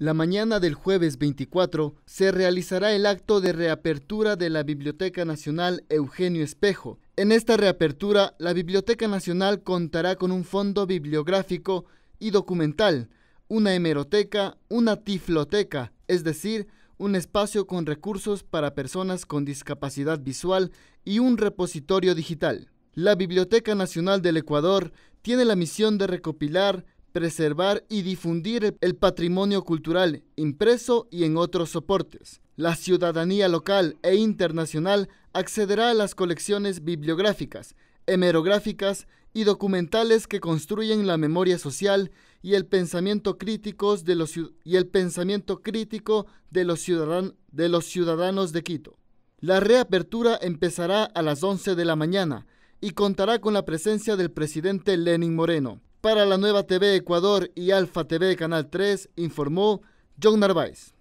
La mañana del jueves 24 se realizará el acto de reapertura de la Biblioteca Nacional Eugenio Espejo. En esta reapertura, la Biblioteca Nacional contará con un fondo bibliográfico y documental, una hemeroteca, una tifloteca, es decir, un espacio con recursos para personas con discapacidad visual y un repositorio digital. La Biblioteca Nacional del Ecuador tiene la misión de recopilar preservar y difundir el patrimonio cultural impreso y en otros soportes. La ciudadanía local e internacional accederá a las colecciones bibliográficas, hemerográficas y documentales que construyen la memoria social y el pensamiento críticos de los, y el pensamiento crítico de los, ciudadanos de Quito. La reapertura empezará a las 11 de la mañana y contará con la presencia del presidente Lenin Moreno, para la nueva TV Ecuador y Alfa TV Canal 3, informó John Narváez.